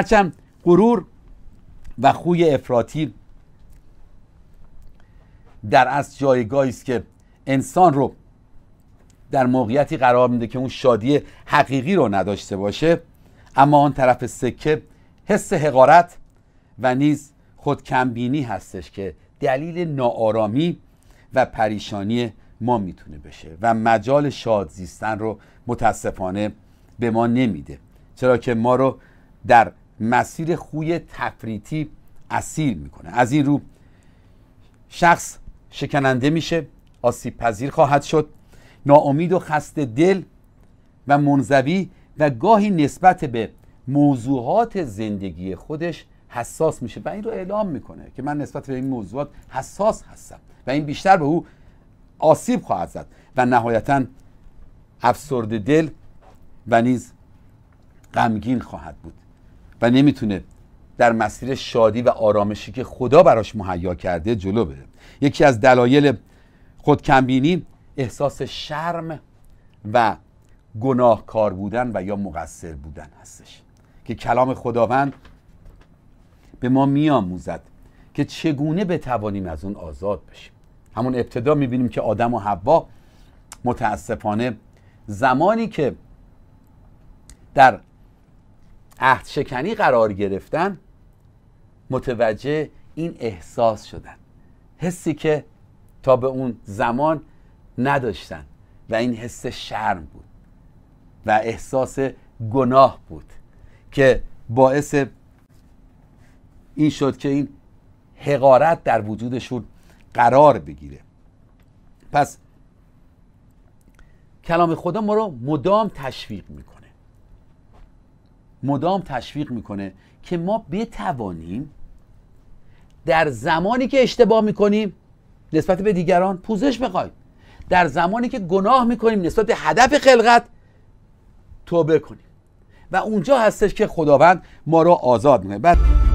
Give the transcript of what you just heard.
هرچند غرور و خوی افراطی در از جایگاهی است که انسان رو در موقعیتی قرار میده که اون شادی حقیقی رو نداشته باشه اما آن طرف سکه حس حقارت و نیز خود کمبینی هستش که دلیل ناآرامی و پریشانی ما میتونه بشه و مجال شاد زیستن رو متاسفانه به ما نمیده چرا که ما رو در مسیر خوی تفریتی اسیر میکنه از این رو شخص شکننده میشه آسیب پذیر خواهد شد ناامید و خسته دل و منزوی و گاهی نسبت به موضوعات زندگی خودش حساس میشه و این رو اعلام میکنه که من نسبت به این موضوعات حساس هستم و این بیشتر به او آسیب خواهد زد و نهایتا افسرد دل و نیز غمگین خواهد بود و نمیتونه در مسیر شادی و آرامشی که خدا براش مهیا کرده جلو بره یکی از دلایل خودکمبینی احساس شرم و گناهکار بودن و یا مقصر بودن هستش که کلام خداوند به ما میآموزد که چگونه بتوانیم از اون آزاد بشیم همون ابتدا میبینیم که آدم و حوا متاسفانه زمانی که در عهد شکنی قرار گرفتن متوجه این احساس شدن حسی که تا به اون زمان نداشتن و این حس شرم بود و احساس گناه بود که باعث این شد که این حقارت در وجودشون قرار بگیره پس کلام خدا ما رو مدام تشویق میکنه مدام تشویق میکنه که ما بتوانیم در زمانی که اشتباه میکنیم نسبت به دیگران پوزش بخوایم در زمانی که گناه میکنیم نسبت به هدف خلقت توبه کنیم و اونجا هستش که خداوند ما رو آزاد میکنه بعد